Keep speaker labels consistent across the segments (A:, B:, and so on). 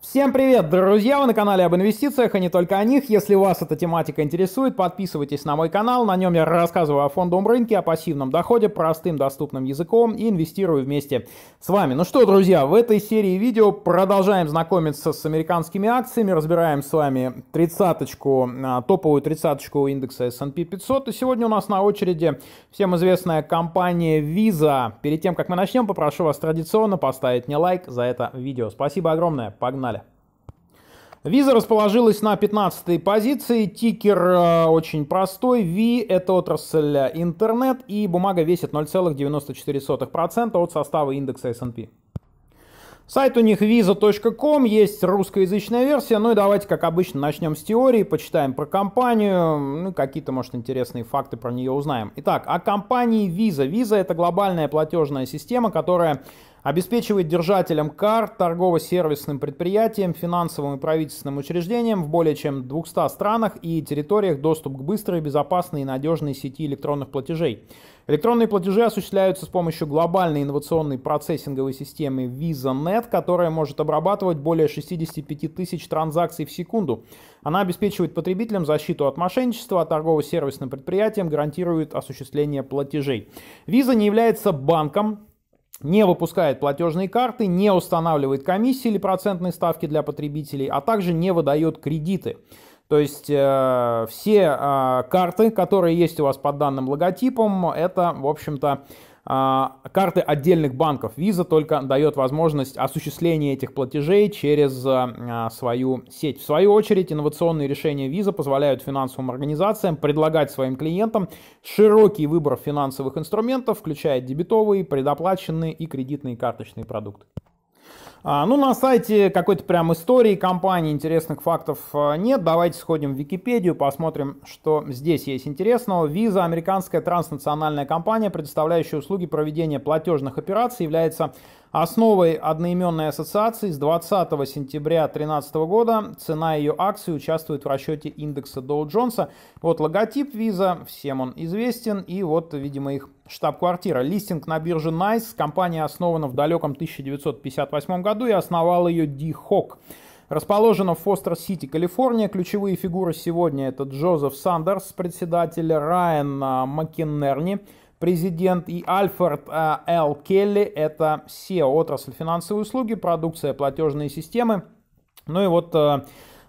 A: Всем привет, друзья! Вы на канале об инвестициях, а не только о них. Если вас эта тематика интересует, подписывайтесь на мой канал. На нем я рассказываю о фондовом рынке, о пассивном доходе, простым доступным языком и инвестирую вместе с вами. Ну что, друзья, в этой серии видео продолжаем знакомиться с американскими акциями, разбираем с вами тридцаточку, а, топовую тридцаточку индекса S&P 500. И сегодня у нас на очереди всем известная компания Visa. Перед тем, как мы начнем, попрошу вас традиционно поставить мне лайк за это видео. Спасибо огромное, погнали! Виза расположилась на 15 позиции, тикер э, очень простой, V – это отрасль интернет, и бумага весит 0,94% от состава индекса S&P. Сайт у них visa.com, есть русскоязычная версия. Ну и давайте, как обычно, начнем с теории, почитаем про компанию, ну, какие-то, может, интересные факты про нее узнаем. Итак, о компании Visa. Visa — это глобальная платежная система, которая обеспечивает держателям карт, торгово-сервисным предприятиям, финансовым и правительственным учреждениям в более чем 200 странах и территориях доступ к быстрой, безопасной и надежной сети электронных платежей. Электронные платежи осуществляются с помощью глобальной инновационной процессинговой системы VisaNet, которая может обрабатывать более 65 тысяч транзакций в секунду. Она обеспечивает потребителям защиту от мошенничества, а торгово-сервисным предприятиям гарантирует осуществление платежей. Visa не является банком, не выпускает платежные карты, не устанавливает комиссии или процентные ставки для потребителей, а также не выдает кредиты. То есть э, все э, карты, которые есть у вас под данным логотипом, это, в общем-то, а, карты отдельных банков. Visa только дает возможность осуществления этих платежей через а, свою сеть. В свою очередь, инновационные решения Visa позволяют финансовым организациям предлагать своим клиентам широкий выбор финансовых инструментов, включая дебетовые, предоплаченные и кредитные карточные продукты. А, ну, на сайте какой-то прям истории компании интересных фактов а, нет. Давайте сходим в Википедию, посмотрим, что здесь есть интересного. Visa, американская транснациональная компания, предоставляющая услуги проведения платежных операций, является основой одноименной ассоциации с 20 сентября 2013 года. Цена ее акций участвует в расчете индекса Доу Джонса. Вот логотип Visa, всем он известен, и вот, видимо, их штаб-квартира. Листинг на бирже NICE. Компания основана в далеком 1958 году и основал ее Ди Хок. Расположена в Фостер-Сити, Калифорния. Ключевые фигуры сегодня это Джозеф Сандерс, председатель, Райан а, Маккенерни, президент и Альфред а, Л. Келли, это все отрасль финансовые услуги, продукция, платежные системы. Ну и вот а,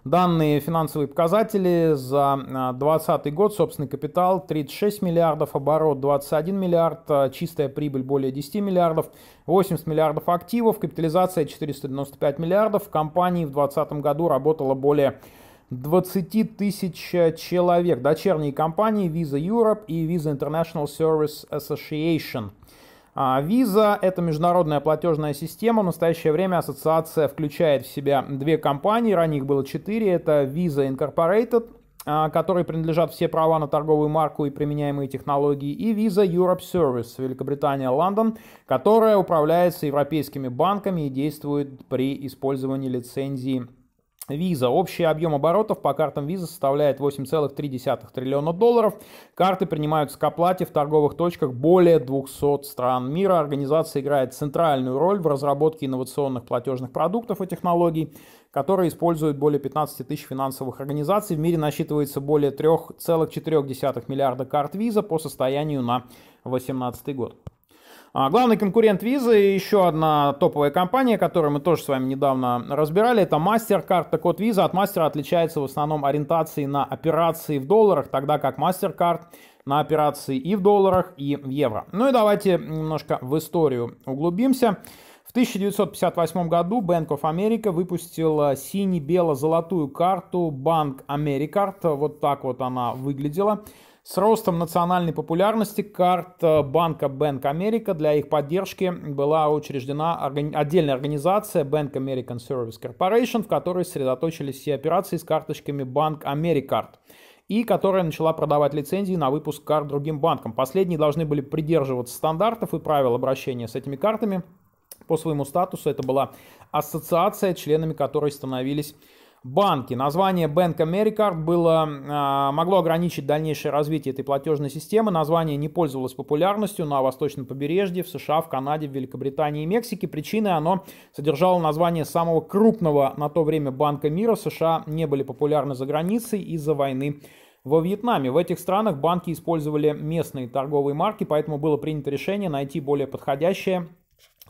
A: Данные финансовые показатели за 2020 а, год, собственный капитал 36 миллиардов, оборот 21 миллиард, а, чистая прибыль более 10 миллиардов, 80 миллиардов активов, капитализация 495 миллиардов. В компании в 2020 году работало более 20 тысяч а, человек. Дочерние компании Visa Europe и Visa International Service Association – Visa а, – это международная платежная система. В настоящее время ассоциация включает в себя две компании, ранее их было четыре. Это Visa Incorporated, а, которой принадлежат все права на торговую марку и применяемые технологии, и Visa Europe Service, Великобритания, Лондон, которая управляется европейскими банками и действует при использовании лицензии Виза. Общий объем оборотов по картам Visa составляет 8,3 триллиона долларов. Карты принимаются к оплате в торговых точках более 200 стран мира. Организация играет центральную роль в разработке инновационных платежных продуктов и технологий, которые используют более 15 тысяч финансовых организаций. В мире насчитывается более 3,4 миллиарда карт Visa по состоянию на 2018 год. А, главный конкурент Visa и еще одна топовая компания, которую мы тоже с вами недавно разбирали, это MasterCard. Так вот, Visa от Master отличается в основном ориентацией на операции в долларах, тогда как MasterCard на операции и в долларах, и в евро. Ну и давайте немножко в историю углубимся. В 1958 году Bank of America выпустила сине-бело-золотую карту Bank Americard. Вот так вот она выглядела. С ростом национальной популярности карта банка Bank America для их поддержки была учреждена органи- отдельная организация Bank American Service Corporation, в которой сосредоточились все операции с карточками Bank AmeriCard и которая начала продавать лицензии на выпуск карт другим банкам. Последние должны были придерживаться стандартов и правил обращения с этими картами. По своему статусу это была ассоциация, членами которой становились банки. Название Bank AmeriCard было, а, могло ограничить дальнейшее развитие этой платежной системы. Название не пользовалось популярностью на восточном побережье, в США, в Канаде, в Великобритании и Мексике. Причиной оно содержало название самого крупного на то время банка мира. США не были популярны за границей из-за войны во Вьетнаме. В этих странах банки использовали местные торговые марки, поэтому было принято решение найти более подходящее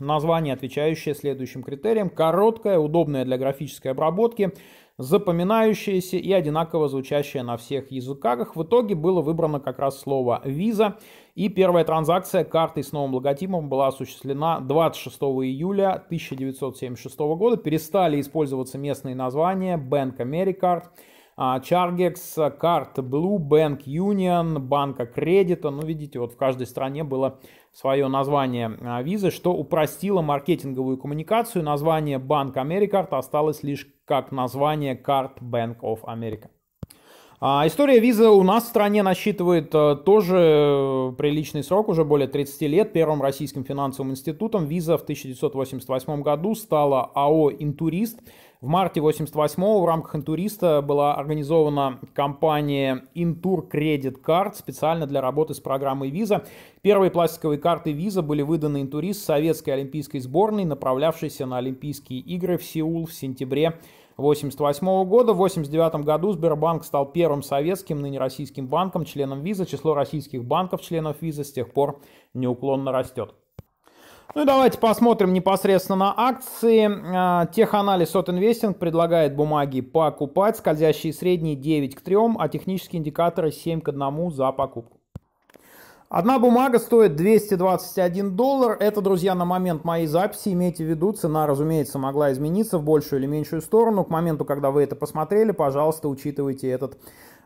A: Название, отвечающее следующим критериям. Короткое, удобное для графической обработки, запоминающееся и одинаково звучащее на всех языках. В итоге было выбрано как раз слово «виза». И первая транзакция картой с новым логотипом была осуществлена 26 июля 1976 года. Перестали использоваться местные названия «Bank AmeriCard», а, Чаргекс, Карт Blue, Bank Union, Банка Кредита. Ну, видите, вот в каждой стране было свое название а, визы, что упростило маркетинговую коммуникацию. Название Банк Америкарт осталось лишь как название карт Bank of America. История Виза у нас в стране насчитывает э, тоже э, приличный срок, уже более 30 лет. Первым российским финансовым институтом виза в 1988 году стала АО «Интурист». В марте 88 в рамках интуриста была организована компания Intour Credit Card специально для работы с программой Visa. Первые пластиковые карты Visa были выданы интурист советской олимпийской сборной, направлявшейся на Олимпийские игры в Сеул в сентябре 1988 года. В 1989 году Сбербанк стал первым советским, ныне российским банком, членом Visa. Число российских банков, членов Visa с тех пор неуклонно растет. Ну и давайте посмотрим непосредственно на акции. А, теханализ от Investing предлагает бумаги покупать, скользящие средние 9 к 3, а технические индикаторы 7 к 1 за покупку. Одна бумага стоит 221 доллар. Это, друзья, на момент моей записи. Имейте в виду, цена, разумеется, могла измениться в большую или меньшую сторону. К моменту, когда вы это посмотрели, пожалуйста, учитывайте этот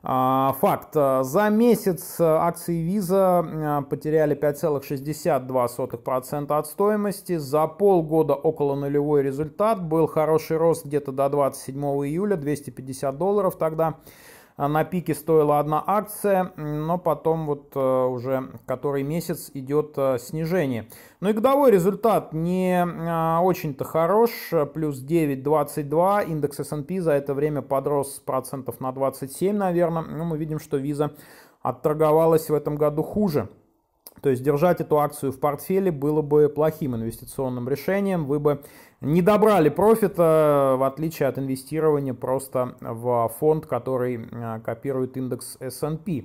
A: а, факт. За месяц э, акции Visa э, потеряли 5,62% от стоимости. За полгода около нулевой результат. Был хороший рост где-то до 27 июля, 250 долларов тогда. А на пике стоила одна акция, но потом вот э, уже который месяц идет э, снижение. Ну и годовой результат не э, очень-то хорош, плюс 9,22, индекс S&P за это время подрос процентов на 27, наверное. Ну мы видим, что виза отторговалась в этом году хуже. То есть держать эту акцию в портфеле было бы плохим инвестиционным решением. Вы бы не добрали профита, в отличие от инвестирования просто в фонд, который а, копирует индекс S&P.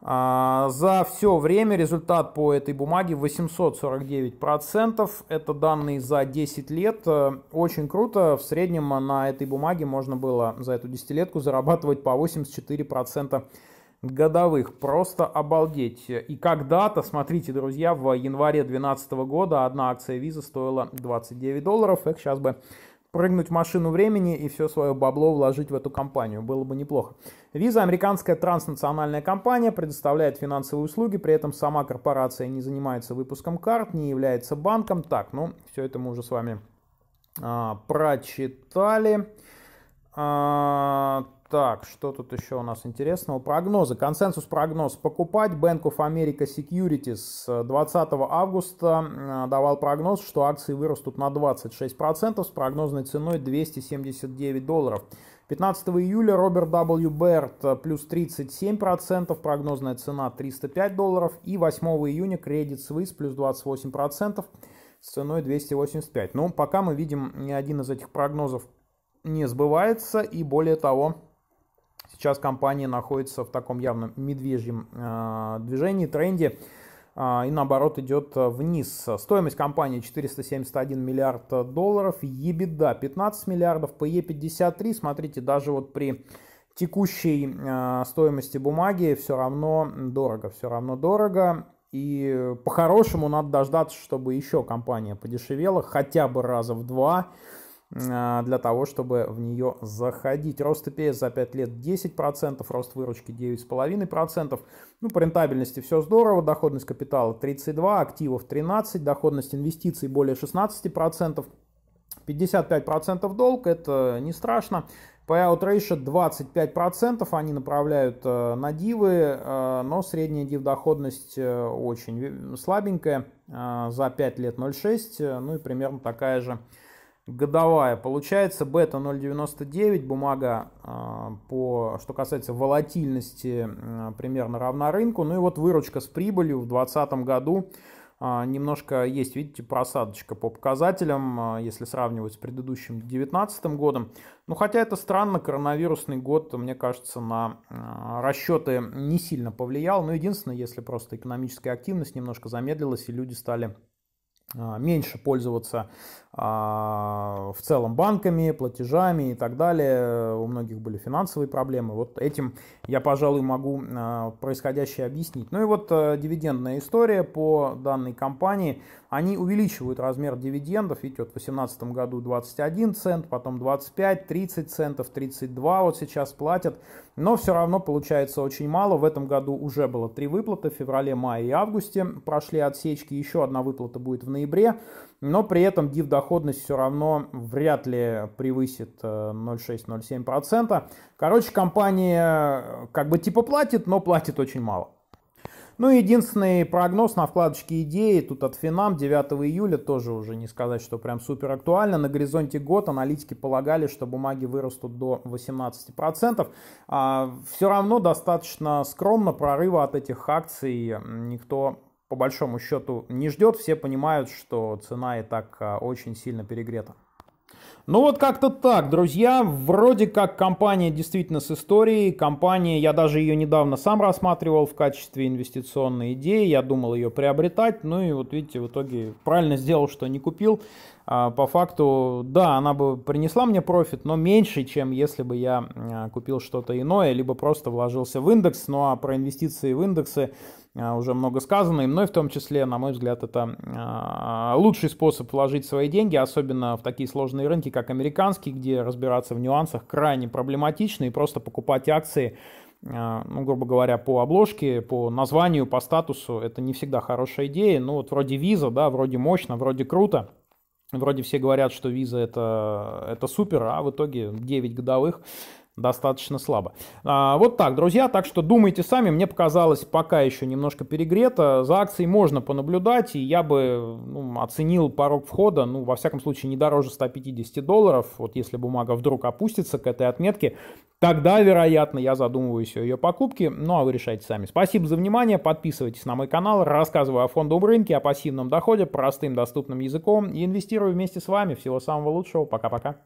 A: А, за все время результат по этой бумаге 849%. Это данные за 10 лет. Э, очень круто. В среднем на этой бумаге можно было за эту десятилетку зарабатывать по 84% годовых. Просто обалдеть. И когда-то, смотрите, друзья, в январе 2012 года одна акция Visa стоила 29 долларов. Эх, сейчас бы прыгнуть в машину времени и все свое бабло вложить в эту компанию. Было бы неплохо. Visa, американская транснациональная компания, предоставляет финансовые услуги, при этом сама корпорация не занимается выпуском карт, не является банком. Так, ну, все это мы уже с вами а, прочитали. А, так, что тут еще у нас интересного? Прогнозы. Консенсус прогноз. Покупать Bank of America Securities 20 э, августа э, давал прогноз, что акции вырастут на 26% с прогнозной ценой 279 долларов. 15 июля Роберт W. Берт э, плюс 37%, прогнозная цена 305 долларов. И 8 июня Credit Suisse плюс 28% с ценой 285. Но ну, пока мы видим ни один из этих прогнозов не сбывается, и более того, сейчас компания находится в таком явном медвежьем э, движении, тренде, э, и наоборот идет э, вниз. Стоимость компании 471 миллиард долларов, EBITDA 15 миллиардов, PE 53, смотрите, даже вот при текущей э, стоимости бумаги все равно дорого, все равно дорого. И по-хорошему надо дождаться, чтобы еще компания подешевела хотя бы раза в два. А, для того, чтобы в нее заходить. Рост EPS за 5 лет 10%, рост выручки 9,5%. Ну, по рентабельности все здорово, доходность капитала 32, активов 13, доходность инвестиций более 16%. 55% долг, это не страшно. Payout ratio 25%, они направляют э, на дивы, э, но средняя див-доходность э, очень слабенькая, за 5 лет 0,6, ну и примерно такая же годовая. Получается бета 0,99, бумага а, по, что касается волатильности, примерно равна рынку. Ну и вот выручка с прибылью в 2020 году а, немножко есть, видите, просадочка по показателям, а, если сравнивать с предыдущим 2019 годом. Ну, хотя это странно, коронавирусный год, мне кажется, на расчеты не сильно повлиял. Но единственное, если просто экономическая активность немножко замедлилась, и люди стали а, меньше пользоваться а, в целом банками, платежами и так далее. У многих были финансовые проблемы. Вот этим я, пожалуй, могу а, происходящее объяснить. Ну и вот дивидендная история по данной компании. Они увеличивают размер дивидендов. Видите, вот в 2018 году 21 цент, потом 25, 30 центов, 32 вот сейчас платят но все равно получается очень мало. В этом году уже было три выплаты, в феврале, мае и августе прошли отсечки, еще одна выплата будет в ноябре, но при этом див доходность все равно вряд ли превысит 0,6-0,7%. Э, Короче, компания э, как бы типа платит, но платит очень мало. Ну, единственный прогноз на вкладочке идеи, тут от Финам 9 июля, тоже уже не сказать, что прям супер актуально. На горизонте год аналитики полагали, что бумаги вырастут до 18%. А, все равно достаточно скромно прорыва от этих акций никто по большому счету не ждет. Все понимают, что цена и так а, очень сильно перегрета. Ну вот как-то так, друзья. Вроде как компания действительно с историей. Компания, я даже ее недавно сам рассматривал в качестве инвестиционной идеи. Я думал ее приобретать. Ну и вот видите, в итоге правильно сделал, что не купил. А по факту, да, она бы принесла мне профит, но меньше, чем если бы я а, купил что-то иное, либо просто вложился в индекс. Ну а про инвестиции в индексы Э, уже много сказано, и мной в том числе, на мой взгляд, это э, лучший способ вложить свои деньги, особенно в такие сложные рынки, как американский, где разбираться в нюансах крайне проблематично, и просто покупать акции, э, ну, грубо говоря, по обложке, по названию, по статусу, это не всегда хорошая идея, ну, вот вроде виза, да, вроде мощно, вроде круто, Вроде все говорят, что виза это, это супер, а в итоге 9 годовых достаточно слабо. А, вот так, друзья, так что думайте сами. Мне показалось, пока еще немножко перегрето. За акцией можно понаблюдать, и я бы ну, оценил порог входа, ну, во всяком случае, не дороже 150 долларов. Вот если бумага вдруг опустится к этой отметке, тогда, вероятно, я задумываюсь о ее покупке. Ну, а вы решайте сами. Спасибо за внимание, подписывайтесь на мой канал, рассказываю о фондовом рынке, о пассивном доходе, простым доступным языком и инвестирую вместе с вами. Всего самого лучшего, пока-пока.